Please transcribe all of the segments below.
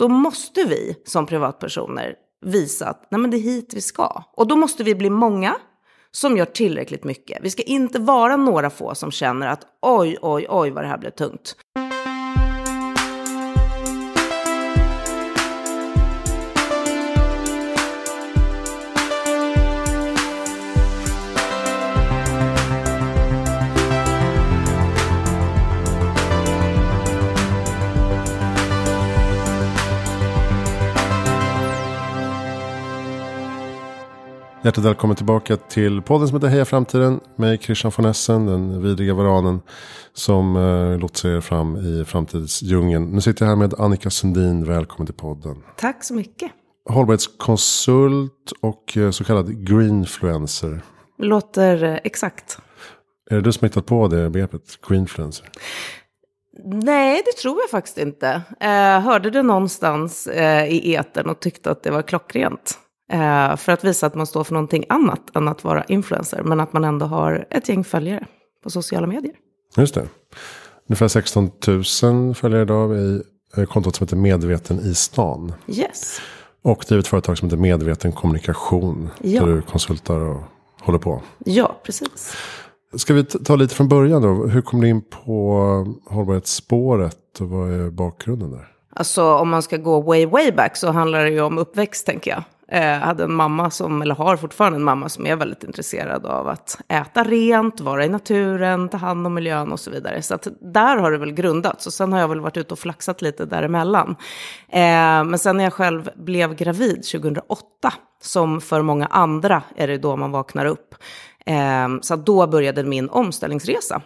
då måste vi som privatpersoner visa att nej men det är hit vi ska. Och då måste vi bli många som gör tillräckligt mycket. Vi ska inte vara några få som känner att oj, oj, oj vad det här blev tungt. Hjärtligt välkommen tillbaka till podden som heter Heja Framtiden. Med Christian von Essen, den vidriga varanen. Som eh, lotsar er fram i framtidsdjungeln. Nu sitter jag här med Annika Sundin. Välkommen till podden. Tack så mycket. Hållbarhetskonsult och eh, så kallad greenfluencer. Låter eh, exakt. Är det du som hittat på det begreppet? Greenfluencer? Nej, det tror jag faktiskt inte. Eh, hörde det någonstans eh, i eten och tyckte att det var klockrent. Eh, för att visa att man står för någonting annat än att vara influencer. Men att man ändå har ett gäng följare på sociala medier. Just det. Ungefär 16 000 följare idag i eh, kontot som heter Medveten i stan. Yes. Och driver ett företag som heter Medveten kommunikation. Ja. Där du konsultar och håller på. Ja, precis. Ska vi ta lite från början då? Hur kom du in på eh, hållbarhetsspåret och vad är bakgrunden där? Alltså om man ska gå way, way back så handlar det ju om uppväxt tänker jag. Eh, hade en mamma som, eller har fortfarande en mamma som är väldigt intresserad av att äta rent, vara i naturen, ta hand om miljön och så vidare. Så att där har det väl grundats. Och sen har jag väl varit ute och flaxat lite däremellan. Eh, men sen när jag själv blev gravid 2008, som för många andra är det då man vaknar upp. Eh, så då började min omställningsresa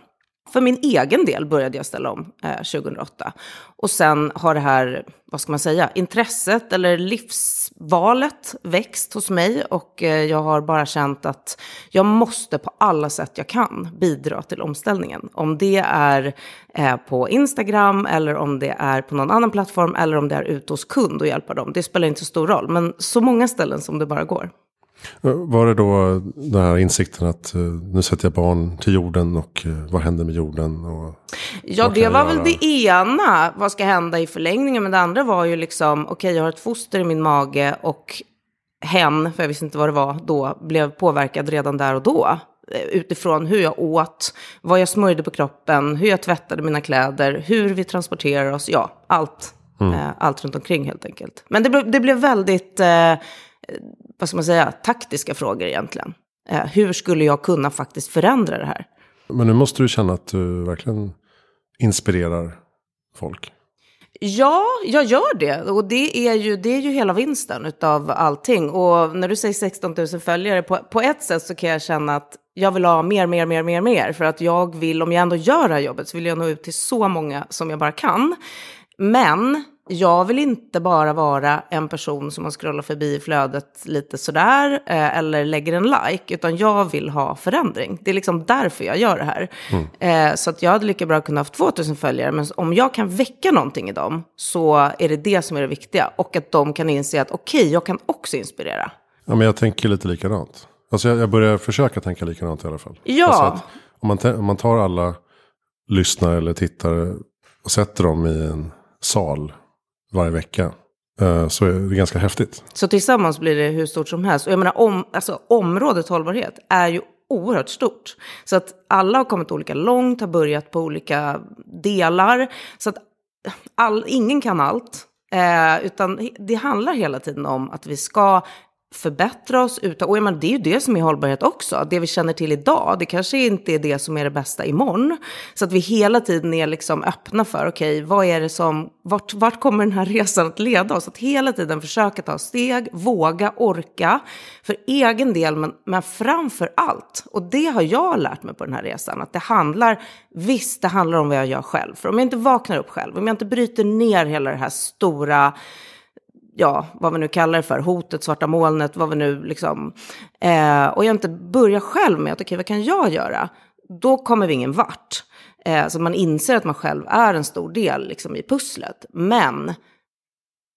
för min egen del började jag ställa om eh, 2008. Och sen har det här, vad ska man säga, intresset eller livsvalet växt hos mig. Och eh, jag har bara känt att jag måste på alla sätt jag kan bidra till omställningen. Om det är eh, på Instagram eller om det är på någon annan plattform eller om det är ute hos kund och hjälpa dem. Det spelar inte så stor roll, men så många ställen som det bara går. Eh, var det då den här insikten att eh, nu sätter jag barn till jorden och eh, vad händer med jorden? Och ja, det var väl det ena, vad ska hända i förlängningen? Men det andra var ju liksom, okej, okay, jag har ett foster i min mage och hen, för jag visste inte vad det var då, blev påverkad redan där och då utifrån hur jag åt, vad jag smörjde på kroppen, hur jag tvättade mina kläder, hur vi transporterar oss, ja, allt. Mm. Allt runt omkring helt enkelt. Men det, blev, det blev väldigt... Eh, vad ska man säga, taktiska frågor egentligen. Eh, hur skulle jag kunna faktiskt förändra det här? Men nu måste du känna att du verkligen inspirerar folk. Ja, jag gör det. Och det är ju, det är ju hela vinsten av allting. Och när du säger 16 000 följare, på, på ett sätt så kan jag känna att jag vill ha mer, mer, mer, mer, mer. För att jag vill, om jag ändå gör det här jobbet, så vill jag nå ut till så många som jag bara kan. Men jag vill inte bara vara en person som man scrollar förbi flödet lite sådär eh, eller lägger en like, utan jag vill ha förändring. Det är liksom därför jag gör det här. Mm. Eh, så att jag hade lika bra kunnat ha 2000 följare, men om jag kan väcka någonting i dem så är det det som är det viktiga. Och att de kan inse att okej, okay, jag kan också inspirera. Ja, men jag tänker lite likadant. Alltså jag, jag börjar försöka tänka likadant i alla fall. Ja. Alltså om, man om man tar alla lyssnare eller tittare och sätter dem i en sal varje vecka. Eh, så är det ganska häftigt. Så tillsammans blir det hur stort som helst. Och jag menar, om, alltså, området hållbarhet är ju oerhört stort. Så att alla har kommit olika långt, har börjat på olika delar. Så att all, ingen kan allt. Eh, utan det handlar hela tiden om att vi ska förbättra oss. Utan, och menar, det är ju det som är hållbarhet också. Det vi känner till idag, det kanske inte är det som är det bästa imorgon. Så att vi hela tiden är liksom öppna för, okej, okay, vad är det som, vart, vart kommer den här resan att leda oss? Att hela tiden försöka ta steg, våga, orka, för egen del, men, men framför allt, och det har jag lärt mig på den här resan, att det handlar, visst, det handlar om vad jag gör själv. För om jag inte vaknar upp själv, om jag inte bryter ner hela det här stora, ja, vad vi nu kallar det för, hotet, svarta molnet, vad vi nu liksom, eh, och jag inte börjar själv med att okej, okay, vad kan jag göra? Då kommer vi ingen vart. Eh, så man inser att man själv är en stor del liksom, i pusslet. Men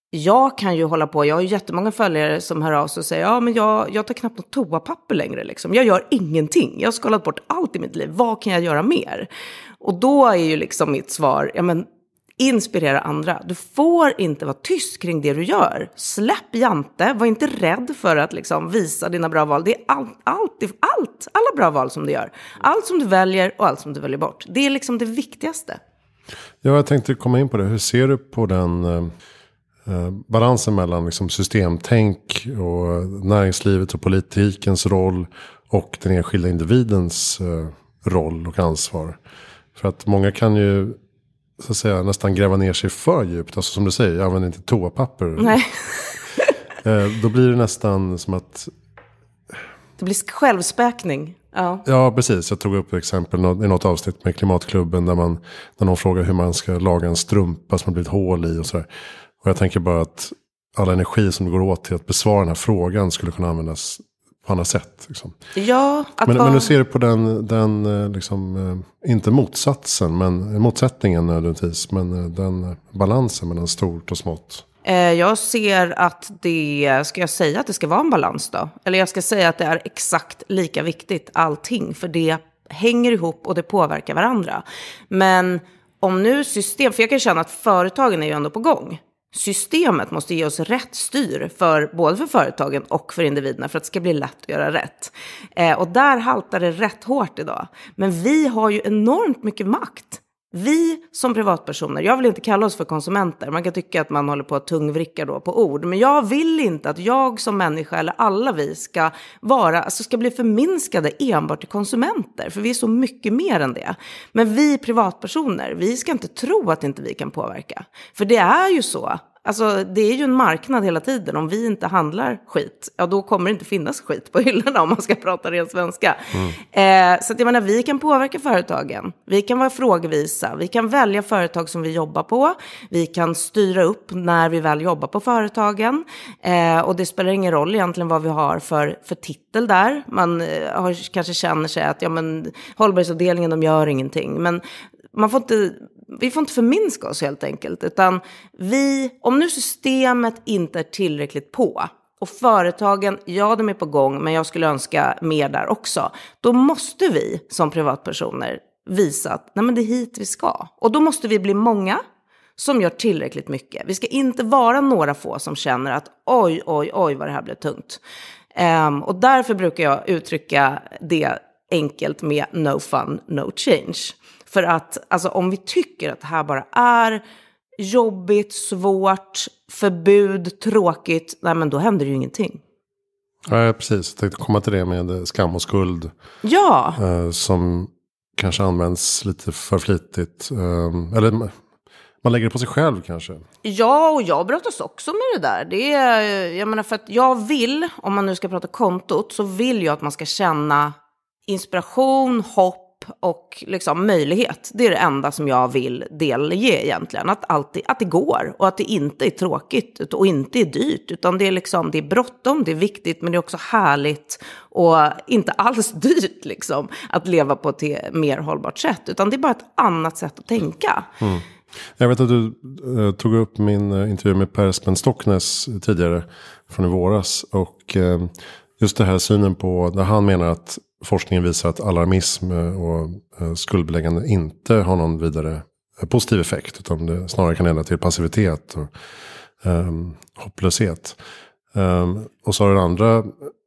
jag kan ju hålla på, jag har ju jättemånga följare som hör av sig och säger ja men jag, jag tar knappt något toapapper längre liksom. Jag gör ingenting, jag har skalat bort allt i mitt liv, vad kan jag göra mer? Och då är ju liksom mitt svar, ja men Inspirera andra. Du får inte vara tyst kring det du gör. Släpp jante. Var inte rädd för att liksom visa dina bra val. Det är allt, allt, allt, alla bra val som du gör. Allt som du väljer och allt som du väljer bort. Det är liksom det viktigaste. Ja, jag tänkte komma in på det. Hur ser du på den eh, eh, balansen mellan liksom, systemtänk och näringslivet och politikens roll och den enskilda individens eh, roll och ansvar? För att många kan ju så att säga, nästan gräva ner sig för djupt. Alltså som du säger, jag använder inte toapapper. Nej. Eh, då blir det nästan som att... Det blir självspäkning. Ja. ja, precis. Jag tog upp exempel i något avsnitt med Klimatklubben där man, när någon frågar hur man ska laga en strumpa som har blivit hål i och sådär. Och jag tänker bara att all energi som går åt till att besvara den här frågan skulle kunna användas han har sett. Liksom. Ja, att men, vara... men du ser på den, den eh, liksom, eh, inte motsatsen, men motsättningen nödvändigtvis, men eh, den balansen mellan stort och smått. Jag ser att det, ska jag säga att det ska vara en balans då? Eller jag ska säga att det är exakt lika viktigt allting, för det hänger ihop och det påverkar varandra. Men om nu system, för jag kan känna att företagen är ju ändå på gång systemet måste ge oss rätt styr, för, både för företagen och för individerna, för att det ska bli lätt att göra rätt. Eh, och där haltar det rätt hårt idag. Men vi har ju enormt mycket makt vi som privatpersoner, jag vill inte kalla oss för konsumenter, man kan tycka att man håller på att tungvricka då på ord, men jag vill inte att jag som människa eller alla vi ska, vara, alltså ska bli förminskade enbart till konsumenter, för vi är så mycket mer än det. Men vi privatpersoner, vi ska inte tro att inte vi kan påverka. För det är ju så Alltså det är ju en marknad hela tiden. Om vi inte handlar skit, ja då kommer det inte finnas skit på hyllorna om man ska prata ren svenska. Mm. Eh, så att jag menar, vi kan påverka företagen. Vi kan vara frågvisa. Vi kan välja företag som vi jobbar på. Vi kan styra upp när vi väl jobbar på företagen. Eh, och det spelar ingen roll egentligen vad vi har för, för titel där. Man eh, har, kanske känner sig att ja, men, hållbarhetsavdelningen de gör ingenting. Men man får inte vi får inte förminska oss helt enkelt. Utan vi, om nu systemet inte är tillräckligt på och företagen, ja de är på gång, men jag skulle önska mer där också. Då måste vi som privatpersoner visa att nej men det är hit vi ska. Och då måste vi bli många som gör tillräckligt mycket. Vi ska inte vara några få som känner att oj, oj, oj vad det här blev tungt. Um, och därför brukar jag uttrycka det enkelt med no fun, no change. För att alltså, om vi tycker att det här bara är jobbigt, svårt, förbud, tråkigt, nej men då händer det ju ingenting. Ja, precis. Jag tänkte komma till det med skam och skuld. Ja. Eh, som kanske används lite för flitigt. Eh, eller man lägger det på sig själv kanske. Ja, och jag brottas också med det där. Det är, jag menar, för att jag vill, om man nu ska prata kontot, så vill jag att man ska känna inspiration, hopp, och liksom möjlighet. Det är det enda som jag vill delge egentligen. Att, alltid, att det går och att det inte är tråkigt och inte är dyrt. Utan det är, liksom, det är bråttom, det är viktigt men det är också härligt och inte alls dyrt liksom, att leva på ett mer hållbart sätt. Utan det är bara ett annat sätt att tänka. Mm. Jag vet att du eh, tog upp min eh, intervju med Per Stocknes tidigare från i våras. Och eh, just det här synen på, där han menar att forskningen visar att alarmism eh, och eh, skuldbeläggande inte har någon vidare eh, positiv effekt. Utan det snarare kan leda till passivitet och um, hopplöshet. Um, och så har den andra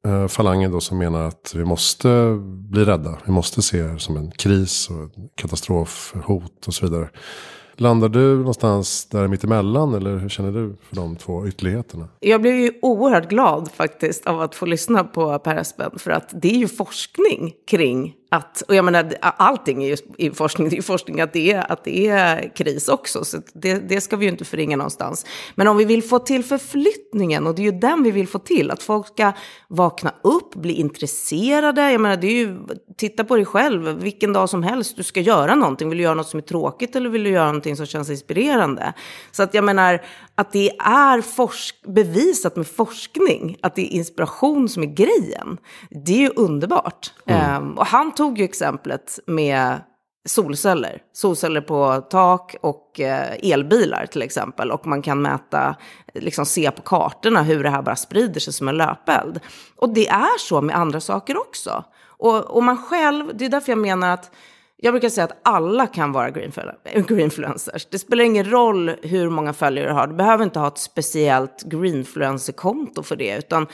uh, falangen då som menar att vi måste bli rädda. Vi måste se det som en kris och en katastrof, hot och så vidare. Landar du någonstans där mittemellan eller hur känner du för de två ytterligheterna? Jag blev ju oerhört glad faktiskt av att få lyssna på Per Espen för att det är ju forskning kring att, och jag menar, allting är ju i forskning, det är forskning att det är, att det är kris också, så det, det ska vi ju inte förringa någonstans. Men om vi vill få till förflyttningen, och det är ju den vi vill få till, att folk ska vakna upp, bli intresserade, jag menar, det är ju, titta på dig själv, vilken dag som helst du ska göra någonting, vill du göra något som är tråkigt eller vill du göra någonting som känns inspirerande? Så att jag menar, att det är forsk, bevisat med forskning, att det är inspiration som är grejen, det är ju underbart. Mm. Um, och han tog ju exemplet med solceller. Solceller på tak och eh, elbilar till exempel. Och man kan mäta, liksom se på kartorna hur det här bara sprider sig som en löpeld. Och det är så med andra saker också. Och, och man själv, det är därför jag menar att jag brukar säga att alla kan vara greenfluencers. Det spelar ingen roll hur många följare du har. Du behöver inte ha ett speciellt greenfluencer-konto för det. Utan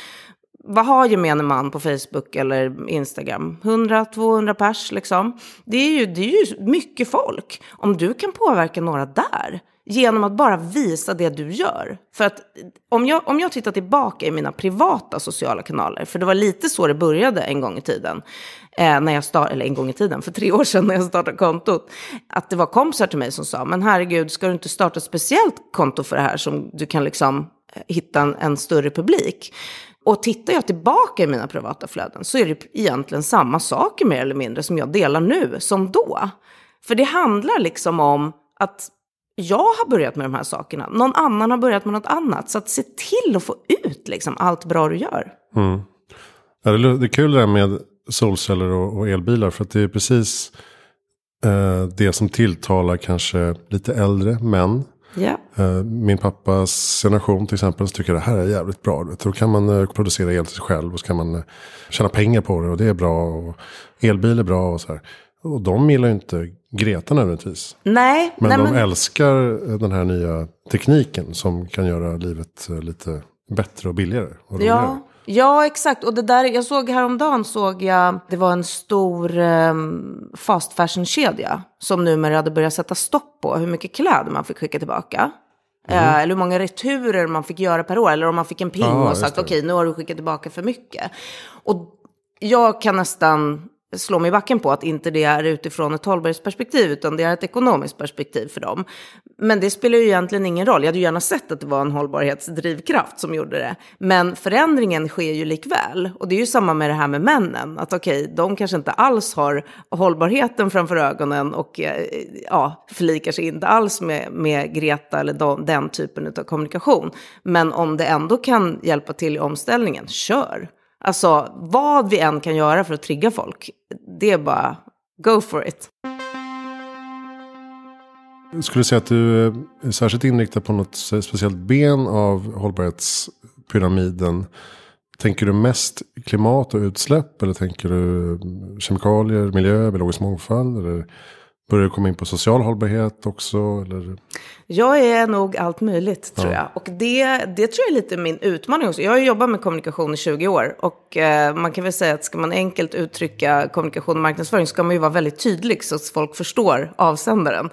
vad har gemene man på Facebook eller Instagram? 100-200 pers liksom. Det är, ju, det är ju mycket folk. Om du kan påverka några där genom att bara visa det du gör. För att om jag, om jag tittar tillbaka i mina privata sociala kanaler, för det var lite så det började en gång i tiden, eh, när jag start, eller en gång i tiden, för tre år sedan när jag startade kontot, att det var kompisar till mig som sa, men herregud, ska du inte starta ett speciellt konto för det här som du kan liksom eh, hitta en, en större publik? Och tittar jag tillbaka i mina privata flöden så är det egentligen samma saker mer eller mindre som jag delar nu som då. För det handlar liksom om att jag har börjat med de här sakerna, någon annan har börjat med något annat. Så att se till att få ut liksom allt bra du gör. Mm. Ja, det är kul det här med solceller och, elbilar för att det är precis eh, det som tilltalar kanske lite äldre män. Ja. Eh, min pappas generation till exempel tycker jag det här är jävligt bra. Då kan man eh, producera el till sig själv och så kan man eh, tjäna pengar på det och det är bra. Och elbil är bra och så här. Och de gillar ju inte Greta nödvändigtvis. Nej. Men nej, de men... älskar den här nya tekniken som kan göra livet lite bättre och billigare. Och ja, Ja, exakt. Och det där, jag såg häromdagen såg jag, det var en stor um, fast fashion-kedja som numera hade börjat sätta stopp på hur mycket kläder man fick skicka tillbaka. Mm. Uh, eller hur många returer man fick göra per år. Eller om man fick en ping ah, och sagt okej, okay, nu har du skickat tillbaka för mycket. Och jag kan nästan slå mig i backen på att inte det är utifrån ett hållbarhetsperspektiv utan det är ett ekonomiskt perspektiv för dem. Men det spelar ju egentligen ingen roll. Jag hade ju gärna sett att det var en hållbarhetsdrivkraft som gjorde det. Men förändringen sker ju likväl. Och det är ju samma med det här med männen. Att okej, okay, de kanske inte alls har hållbarheten framför ögonen och eh, ja, förlikar sig inte alls med, med Greta eller de, den typen av kommunikation. Men om det ändå kan hjälpa till i omställningen, kör! Alltså vad vi än kan göra för att trigga folk, det är bara go for it. Jag skulle du säga att du är särskilt inriktad på något speciellt ben av hållbarhetspyramiden? Tänker du mest klimat och utsläpp eller tänker du kemikalier, miljö, biologisk mångfald? Eller Börjar du komma in på social hållbarhet också? Eller? Jag är nog allt möjligt tror ja. jag. Och det, det tror jag är lite min utmaning också. Jag har jobbat med kommunikation i 20 år. Och eh, man kan väl säga att ska man enkelt uttrycka kommunikation och marknadsföring så ska man ju vara väldigt tydlig så att folk förstår avsändaren.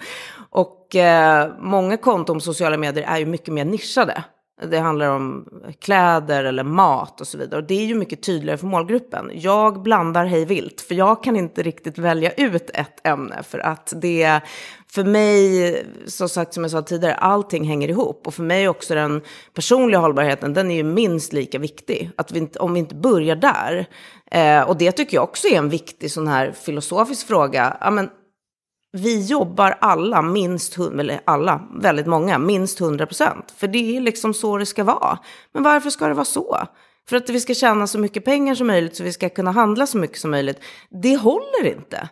Och eh, många konton på sociala medier är ju mycket mer nischade. Det handlar om kläder eller mat och så vidare. Och det är ju mycket tydligare för målgruppen. Jag blandar hej vilt, för jag kan inte riktigt välja ut ett ämne. För att det, för mig, som sagt som jag sa tidigare, allting hänger ihop. Och för mig också den personliga hållbarheten, den är ju minst lika viktig. Att vi inte, om vi inte börjar där. Eh, och det tycker jag också är en viktig sån här filosofisk fråga. Ja, men, vi jobbar alla, minst, eller alla, väldigt många, minst 100 För det är liksom så det ska vara. Men varför ska det vara så? För att vi ska tjäna så mycket pengar som möjligt så vi ska kunna handla så mycket som möjligt. Det håller inte.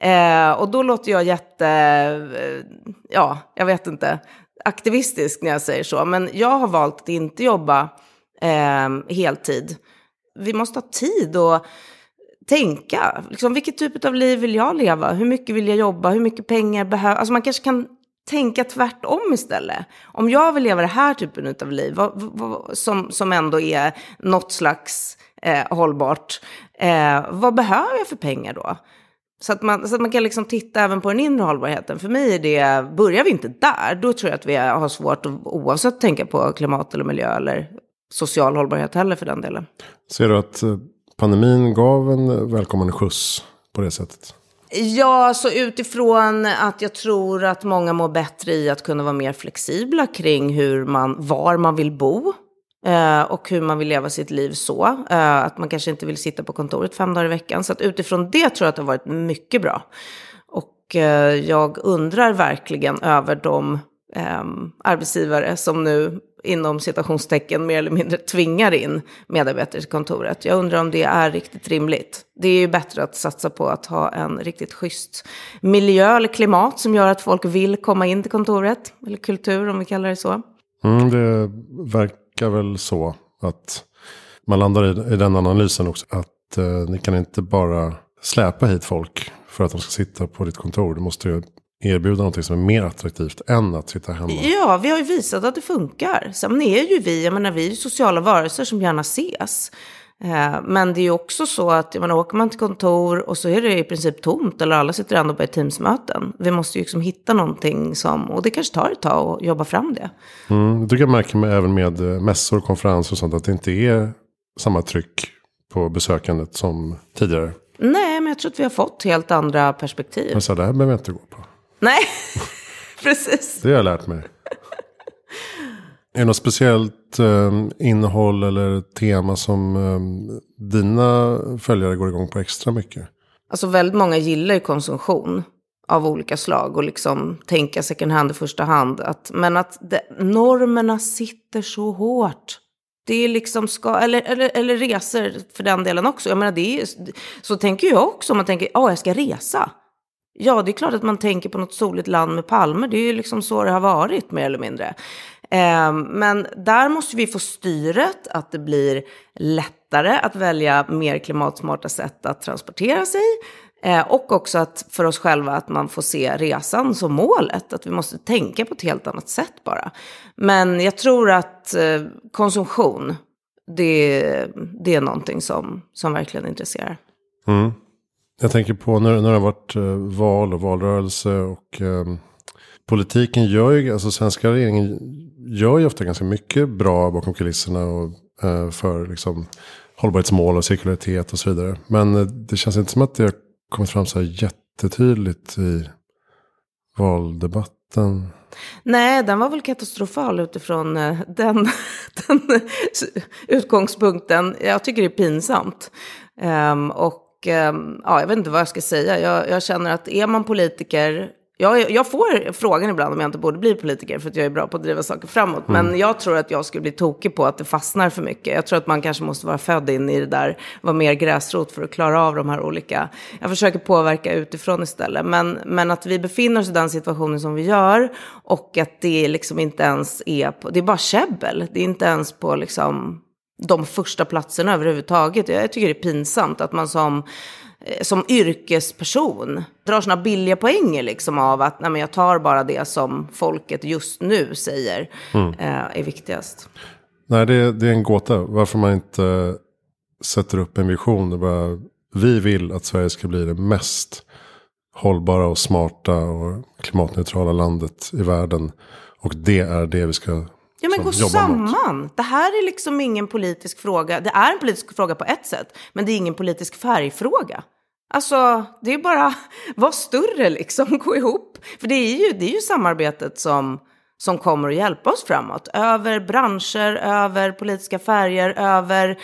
Eh, och då låter jag jätte, eh, ja, jag vet inte, aktivistisk när jag säger så. Men jag har valt att inte jobba eh, heltid. Vi måste ha tid och tänka. Liksom, vilket typ av liv vill jag leva? Hur mycket vill jag jobba? Hur mycket pengar behöver... Alltså man kanske kan tänka tvärtom istället. Om jag vill leva den här typen av liv, vad, vad, som, som ändå är något slags eh, hållbart, eh, vad behöver jag för pengar då? Så att, man, så att man kan liksom titta även på den inre hållbarheten. För mig är det, börjar vi inte där, då tror jag att vi har svårt att oavsett tänka på klimat eller miljö eller social hållbarhet heller för den delen. Ser du att eh, pandemin gav en välkommen skjuts på det sättet? Ja, så utifrån att jag tror att många mår bättre i att kunna vara mer flexibla kring hur man, var man vill bo eh, och hur man vill leva sitt liv så. Eh, att man kanske inte vill sitta på kontoret fem dagar i veckan. Så att utifrån det tror jag att det har varit mycket bra. Och eh, jag undrar verkligen över de ehm, arbetsgivare som nu inom citationstecken mer eller mindre tvingar in medarbetare till kontoret. Jag undrar om det är riktigt rimligt. Det är ju bättre att satsa på att ha en riktigt schysst miljö eller klimat som gör att folk vill komma in till kontoret. Eller kultur om vi kallar det så. Mm, det verkar väl så att man landar i, i den analysen också. Att eh, ni kan inte bara släpa hit folk för att de ska sitta på ditt kontor. Du måste erbjuda någonting som är mer attraktivt än att sitta hemma. Ja, vi har ju visat att det funkar. Sen är ju vi, jag menar vi är ju sociala varelser som gärna ses. Eh, men det är ju också så att, jag menar, åker man till kontor och så är det i princip tomt eller alla sitter ändå på Teamsmöten. Vi måste ju liksom hitta någonting som, och det kanske tar ett tag att jobba fram det. Mm, det kan jag märka med, även med eh, mässor och konferenser och sånt, att det inte är samma tryck på besökandet som tidigare. Nej, men jag tror att vi har fått helt andra perspektiv. Men så där behöver jag inte gå på. Nej, precis. Det har jag lärt mig. Är det något speciellt eh, innehåll eller tema som eh, dina följare går igång på extra mycket? Alltså väldigt många gillar ju konsumtion av olika slag och liksom tänka second hand i första hand. Att, men att det, normerna sitter så hårt. Det är liksom ska, eller, eller, eller resor för den delen också. Jag menar, det är, så tänker jag också. om Man tänker, att oh, jag ska resa. Ja, det är klart att man tänker på något soligt land med palmer. Det är ju liksom så det har varit mer eller mindre. Eh, men där måste vi få styret att det blir lättare att välja mer klimatsmarta sätt att transportera sig. Eh, och också att för oss själva att man får se resan som målet. Att vi måste tänka på ett helt annat sätt bara. Men jag tror att eh, konsumtion, det, det är någonting som, som verkligen intresserar. Mm. Jag tänker på när, när det har varit eh, val och valrörelse och um, politiken gör ju, alltså svenska regeringen gör ju ofta ganska mycket bra bakom kulisserna och uh, för liksom hållbarhetsmål och cirkularitet och så vidare. Men uh, det känns inte som att det har kommit fram så här jättetydligt i valdebatten. Nej, den var väl katastrofal utifrån den, den utgångspunkten. Jag tycker det är pinsamt. Um, och Ehm, ja, jag vet inte vad jag ska säga. Jag, jag känner att är man politiker, jag, jag, får frågan ibland om jag inte borde bli politiker för att jag är bra på att driva saker framåt. Mm. Men jag tror att jag skulle bli tokig på att det fastnar för mycket. Jag tror att man kanske måste vara född in i det där, vara mer gräsrot för att klara av de här olika. Jag försöker påverka utifrån istället. Men, men att vi befinner oss i den situationen som vi gör och att det liksom inte ens är på, det är bara käbbel. Det är inte ens på liksom de första platserna överhuvudtaget. Jag tycker det är pinsamt att man som, eh, som yrkesperson drar såna billiga poänger liksom av att nej, men jag tar bara det som folket just nu säger mm. Eh, är viktigast. Nej, det, det är en gåta varför man inte sätter upp en vision. Och bara, vi vill att Sverige ska bli det mest hållbara och smarta och klimatneutrala landet i världen. Och det är det vi ska Ja, men gå samman. Mot. Det här är liksom ingen politisk fråga. Det är en politisk fråga på ett sätt, men det är ingen politisk färgfråga. Alltså, det är bara, var större liksom, gå ihop. För det är ju, det är ju samarbetet som som kommer att hjälpa oss framåt. Över branscher, över politiska färger, över...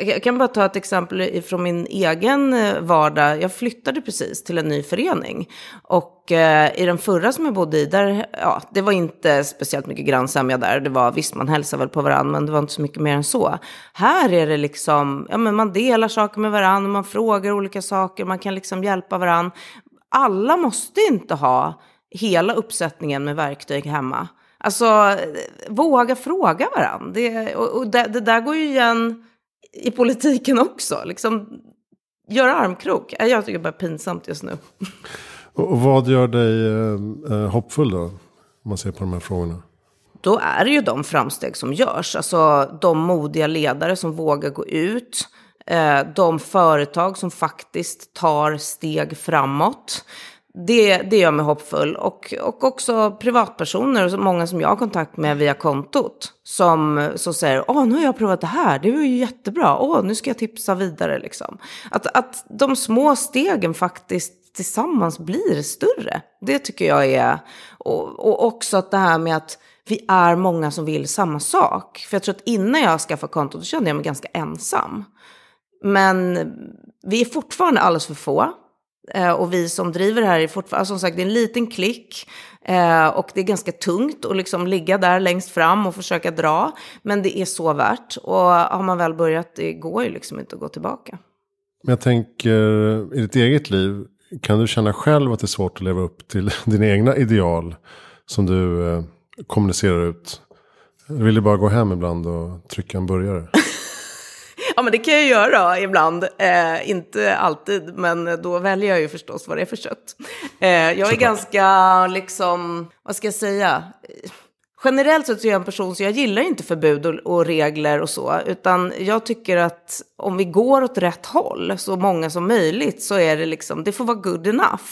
Jag kan bara ta ett exempel från min egen eh, vardag. Jag flyttade precis till en ny förening. Och eh, i den förra som jag bodde i, där, ja, det var inte speciellt mycket grannsämja där. Det var, visst, man hälsar väl på varandra, men det var inte så mycket mer än så. Här är det liksom, ja, men man delar saker med varandra, man frågar olika saker, man kan liksom hjälpa varandra. Alla måste inte ha hela uppsättningen med verktyg hemma. Alltså, våga fråga varandra. Det, och, och det, det, där går ju igen i politiken också. Liksom, göra armkrok. Jag tycker det är bara pinsamt just nu. Och vad gör dig eh, eh, hoppfull då? Om man ser på de här frågorna. Då är det ju de framsteg som görs. Alltså de modiga ledare som vågar gå ut. Eh, de företag som faktiskt tar steg framåt det, det gör mig hoppfull. Och, och också privatpersoner, och många som jag har kontakt med via kontot, som, som säger åh nu har jag provat det här, det var ju jättebra, åh nu ska jag tipsa vidare liksom. Att, att de små stegen faktiskt tillsammans blir större. Det tycker jag är, och, och också att det här med att vi är många som vill samma sak. För jag tror att innan jag skaffade kontot kände jag mig ganska ensam. Men vi är fortfarande alldeles för få. Eh, och vi som driver det här är fortfarande, alltså, som sagt det är en liten klick. Eh, och det är ganska tungt att liksom ligga där längst fram och försöka dra. Men det är så värt. Och har man väl börjat, det går ju liksom inte att gå tillbaka. Men jag tänker, i ditt eget liv, kan du känna själv att det är svårt att leva upp till dina egna ideal som du eh, kommunicerar ut? vill du bara gå hem ibland och trycka en burgare. Ja, men det kan jag göra ibland. Eh, inte alltid, men då väljer jag ju förstås vad det är för kött. Eh, jag är Såklart. ganska, liksom, vad ska jag säga? Generellt sett så är jag en person som jag gillar inte förbud och, och, regler och så, utan jag tycker att om vi går åt rätt håll, så många som möjligt, så är det liksom, det får vara good enough.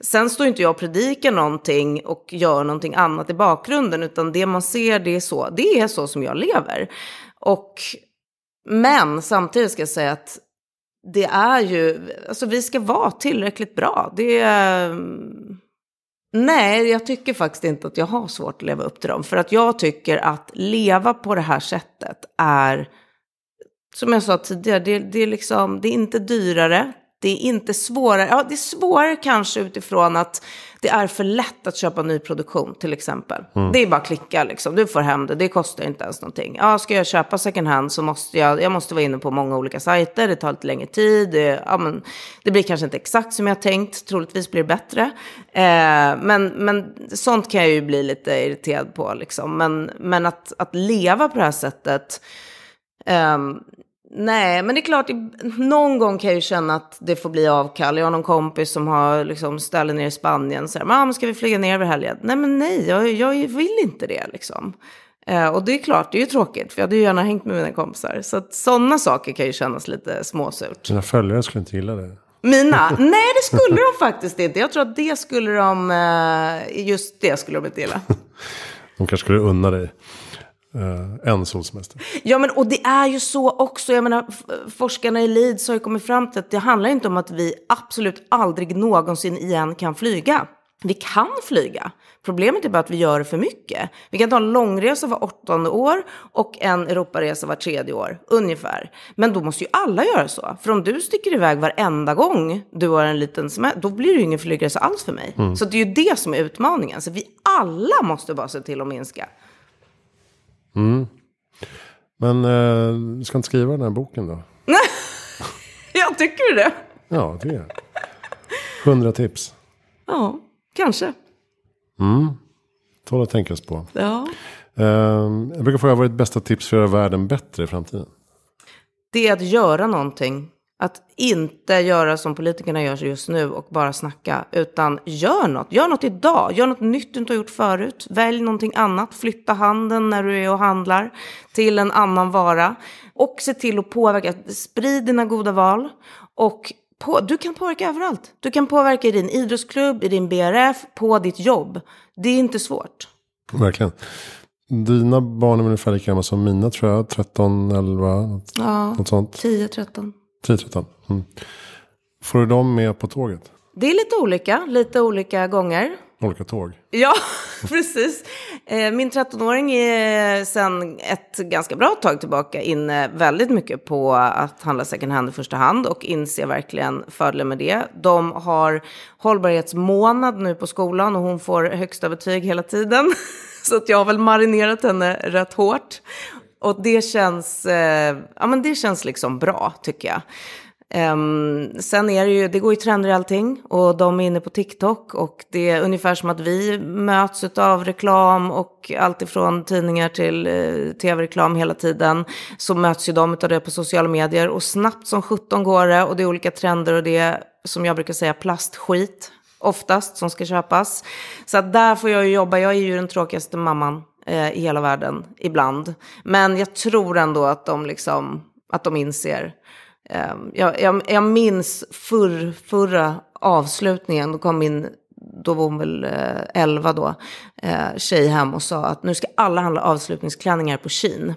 Sen står inte jag och predikar någonting och gör någonting annat i bakgrunden, utan det man ser, det är så, det är så som jag lever. Och men samtidigt ska jag säga att det är ju, alltså vi ska vara tillräckligt bra. Det är, mm, nej, jag tycker faktiskt inte att jag har svårt att leva upp till dem. För att jag tycker att leva på det här sättet är, som jag sa tidigare, det, det, är, liksom, det är inte dyrare, det är inte svårare, ja det är svårare kanske utifrån att det är för lätt att köpa ny produktion till exempel. Mm. Det är bara att klicka liksom, du får hem det, det kostar inte ens någonting. Ja, ska jag köpa second hand så måste jag, jag måste vara inne på många olika sajter, det tar lite längre tid, det, ja, men, det blir kanske inte exakt som jag tänkt, troligtvis blir det bättre. Eh, men, men sånt kan jag ju bli lite irriterad på liksom. Men, men att, att leva på det här sättet, Um, Nej, men det är klart, någon gång kan jag ju känna att det får bli avkall. Jag har någon kompis som har liksom ställe nere i Spanien. Så här, ah, men ska vi flyga ner över helgen? Nej, men nej, jag, jag vill inte det liksom. Eh, och det är klart, det är ju tråkigt, för jag hade ju gärna hängt med mina kompisar. Så att sådana saker kan ju kännas lite småsurt. Mina följare skulle inte gilla det. Mina? Nej, det skulle de faktiskt inte. Jag tror att det skulle de, eh, just det skulle de inte gilla. de kanske skulle unna dig eh, en solsemester. Ja, men och det är ju så också. Jag menar, forskarna i Leeds har ju kommit fram till att det handlar inte om att vi absolut aldrig någonsin igen kan flyga. Vi kan flyga. Problemet är bara att vi gör det för mycket. Vi kan ta en långresa var åttonde år och en Europaresa var tredje år, ungefär. Men då måste ju alla göra så. För om du sticker iväg varenda gång du har en liten semester, då blir det ju ingen flygresa alls för mig. Mm. Så det är ju det som är utmaningen. Så vi alla måste bara se till att minska. Mm. Men eh, du ska inte skriva den här boken då? jag tycker det. Ja, det är 100 tips. Ja, kanske. Mm. Tål att tänkas på. Ja. Eh, jag brukar fråga vad är ditt bästa tips för att göra världen bättre i framtiden? Det är att göra någonting. Att inte göra som politikerna gör just nu och bara snacka, utan gör något. Gör något idag, gör något nytt du inte har gjort förut. Välj någonting annat, flytta handen när du är och handlar till en annan vara. Och se till att påverka, sprid dina goda val. Och på, du kan påverka överallt. Du kan påverka i din idrottsklubb, i din BRF, på ditt jobb. Det är inte svårt. Verkligen. Dina barn är ungefär lika gamla som mina tror jag. 13, 11, ja, något sånt. 10, 13. 10-13. Mm. Får du dem med på tåget? Det är lite olika, lite olika gånger. Olika tåg? Ja, precis. Eh, min 13-åring är sedan ett ganska bra tag tillbaka inne väldigt mycket på att handla second hand i första hand och inser verkligen fördelen med det. De har hållbarhetsmånad nu på skolan och hon får högsta betyg hela tiden. Så att jag har väl marinerat henne rätt hårt. Och det känns, eh, ja, men det känns liksom bra tycker jag. Um, sen är det ju, det går ju trender i allting och de är inne på TikTok och det är ungefär som att vi möts av reklam och allt ifrån tidningar till eh, tv-reklam hela tiden så möts ju de av det på sociala medier och snabbt som 17 går det och det är olika trender och det är som jag brukar säga plastskit oftast som ska köpas. Så att där får jag ju jobba, jag är ju den tråkigaste mamman eh, i hela världen ibland. Men jag tror ändå att de, liksom, att de inser. Eh, jag, jag, jag, minns förr, förra avslutningen, då kom min, då var hon väl eh, 11 då, eh, tjej hem och sa att nu ska alla handla avslutningsklänningar på Kina.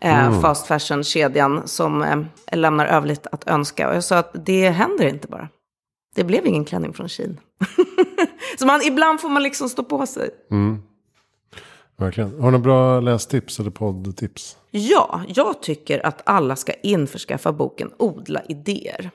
Ehm, mm. fast fashion-kedjan som eh, lämnar övligt att önska. Och jag sa att det händer inte bara. Det blev ingen klänning från Kina. så man, ibland får man liksom stå på sig. Mm. Verkligen. Har du några bra lästips eller poddtips? Ja, jag tycker att alla ska införskaffa boken Odla idéer.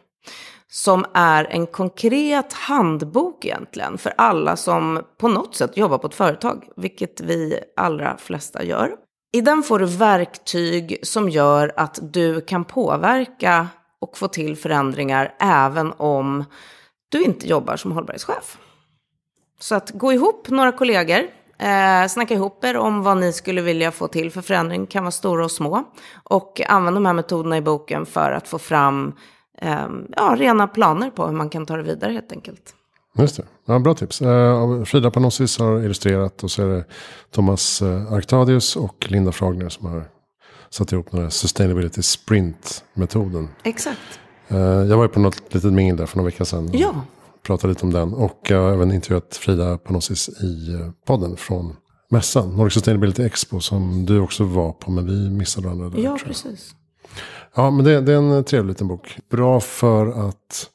Som är en konkret handbok egentligen för alla som på något sätt jobbar på ett företag, vilket vi allra flesta gör. I den får du verktyg som gör att du kan påverka och få till förändringar även om du inte jobbar som hållbarhetschef. Så att gå ihop några kollegor Eh, snacka ihop er om vad ni skulle vilja få till för förändring, kan vara stora och små. Och använd de här metoderna i boken för att få fram eh, ja, rena planer på hur man kan ta det vidare helt enkelt. Just det. Ja, bra tips. Eh, Frida Panossis har illustrerat och så är det Thomas eh, Arctadius och Linda Fragner som har satt ihop några Sustainability Sprint-metoden. Exakt. Eh, jag var ju på något litet mingel där för några veckor sedan. Ja pratat lite om den. Och jag har även intervjuat Frida Panosis i eh, podden från mässan. Nordic Sustainability Expo som du också var på men vi missade varandra där. Ja, precis. Ja, men det, det, är en eh, trevlig liten bok. Bra för att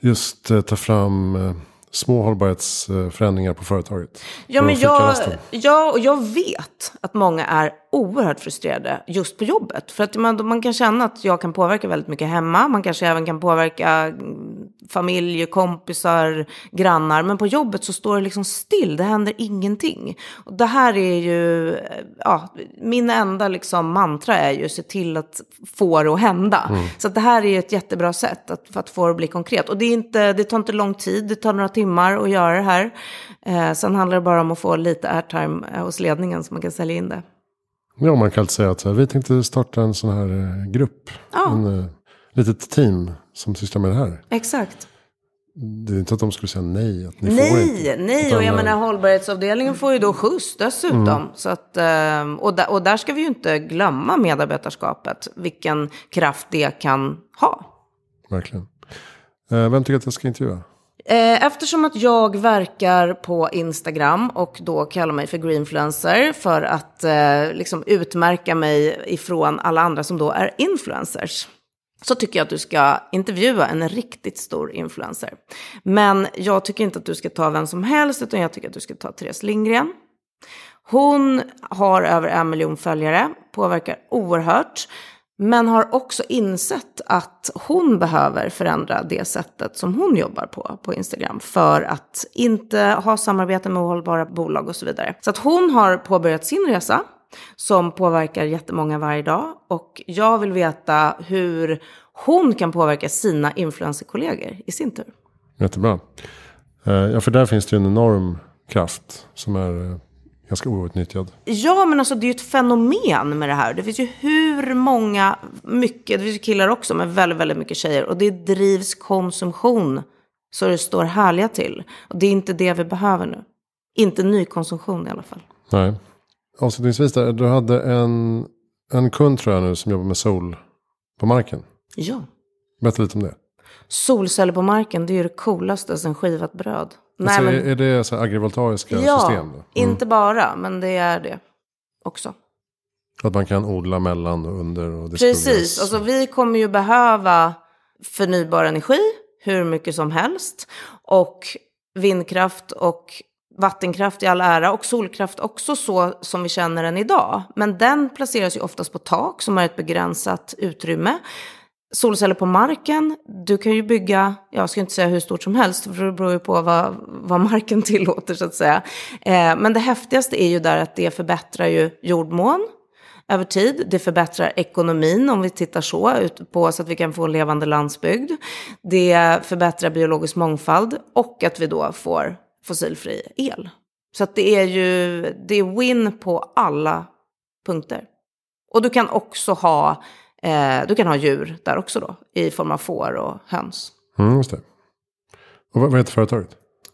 just eh, ta fram eh, små hållbarhetsförändringar på företaget. Ja, men jag, ja, och jag vet att många är oerhört frustrerade just på jobbet. För att man, man kan känna att jag kan påverka väldigt mycket hemma. Man kanske även kan påverka mm, familj, kompisar, grannar. Men på jobbet så står det liksom still. Det händer ingenting. Och det här är ju, eh, ja, min enda liksom mantra är ju att se till att få det att hända. Mm. Så att det här är ett jättebra sätt att, för att få det att bli konkret. Och det, är inte, det tar inte lång tid, det tar några timmar att göra det här. Eh, sen handlar det bara om att få lite airtime eh, hos ledningen så man kan sälja in det ja, man kan säga att vi tänkte starta en sån här eh, grupp. Ja. En eh, litet team som sysslar med det här. Exakt. Det är inte att de skulle säga nej. Att ni nej, får inte, nej. och jag eh, menar hållbarhetsavdelningen får ju då skjuts dessutom. Mm. Så att, och, där, och där ska vi ju inte glömma medarbetarskapet. Vilken kraft det kan ha. Verkligen. Vem tycker att jag ska intervjua? Eh, eftersom att jag verkar på Instagram och då kallar mig för greenfluencer för att eh, liksom utmärka mig ifrån alla andra som då är influencers så tycker jag att du ska intervjua en riktigt stor influencer. Men jag tycker inte att du ska ta vem som helst utan jag tycker att du ska ta Therese Lindgren. Hon har över en miljon följare, påverkar oerhört. Men har också insett att hon behöver förändra det sättet som hon jobbar på på Instagram. För att inte ha samarbete med hållbara bolag och så vidare. Så att hon har påbörjat sin resa som påverkar jättemånga varje dag. Och jag vill veta hur hon kan påverka sina influencerkollegor i sin tur. Jättebra. Eh, ja, för där finns det ju en enorm kraft som är eh, ganska outnyttjad. Ja, men alltså det är ju ett fenomen med det här. Det finns ju hur många, mycket, det finns ju killar också, men väldigt, väldigt mycket tjejer. Och det drivs konsumtion så det står härliga till. Och det är inte det vi behöver nu. Inte nykonsumtion i alla fall. Nej. Avslutningsvis där, du hade en, en kund tror jag nu som jobbar med sol på marken. Ja. Berätta lite om det. Solceller på marken, det är ju det coolaste sen skivat bröd. Alltså, Nej, alltså, men... Är det så agrivoltaiska ja, system? Ja, mm. inte bara, men det är det också. Att man kan odla mellan och under? Och Precis, alltså, vi kommer ju behöva förnybar energi hur mycket som helst. Och vindkraft och vattenkraft i all ära och solkraft också så som vi känner den idag. Men den placeras ju oftast på tak som har ett begränsat utrymme solceller på marken. Du kan ju bygga, jag ska inte säga hur stort som helst, för det beror ju på vad, vad marken tillåter så att säga. Eh, men det häftigaste är ju där att det förbättrar ju jordmån över tid. Det förbättrar ekonomin om vi tittar så, ut på, så att vi kan få en levande landsbygd. Det förbättrar biologisk mångfald och att vi då får fossilfri el. Så att det är ju, det är win på alla punkter. Och du kan också ha Eh, du kan ha djur där också då, i form av får och höns. Mm, just det. Och vad, vad heter företaget?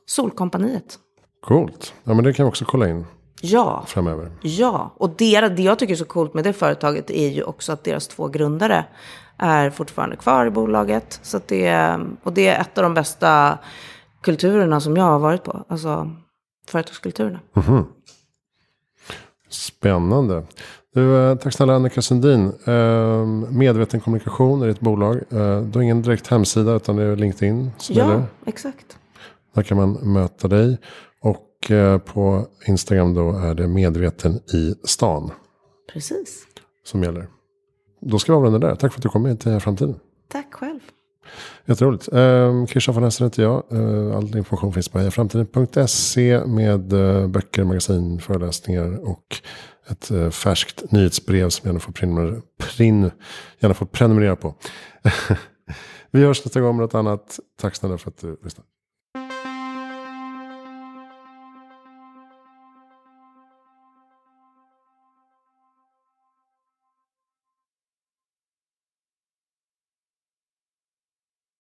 Solkompaniet. Coolt. Ja, men det kan jag också kolla in. Ja. Framöver. Ja, och det, det jag tycker är så coolt med det företaget är ju också att deras två grundare är fortfarande kvar i bolaget. Så det, och det är ett av de bästa kulturerna som jag har varit på. Alltså företagskulturerna. Mm -hmm. Spännande. Du, eh, tack snälla Annika Sundin. Ehm, medveten kommunikation är ditt bolag. Eh, du har ingen direkt hemsida utan det är LinkedIn som Ja, exakt. Där kan man möta dig. Och eh, på Instagram då är det medveten i stan. Precis. Som gäller. Då ska vi avrunda där. Tack för att du kom hit till framtiden. Tack själv. Jätteroligt. Ehm, Christian von Essen heter jag. Ehm, all information finns på hejaframtiden.se med böcker, magasin, föreläsningar och ett eh, färskt nyhetsbrev som jag gärna får prenumerera, prin, gärna får prenumerera på. Vi hörs nästa gång med något annat. Tack snälla för att du lyssnade.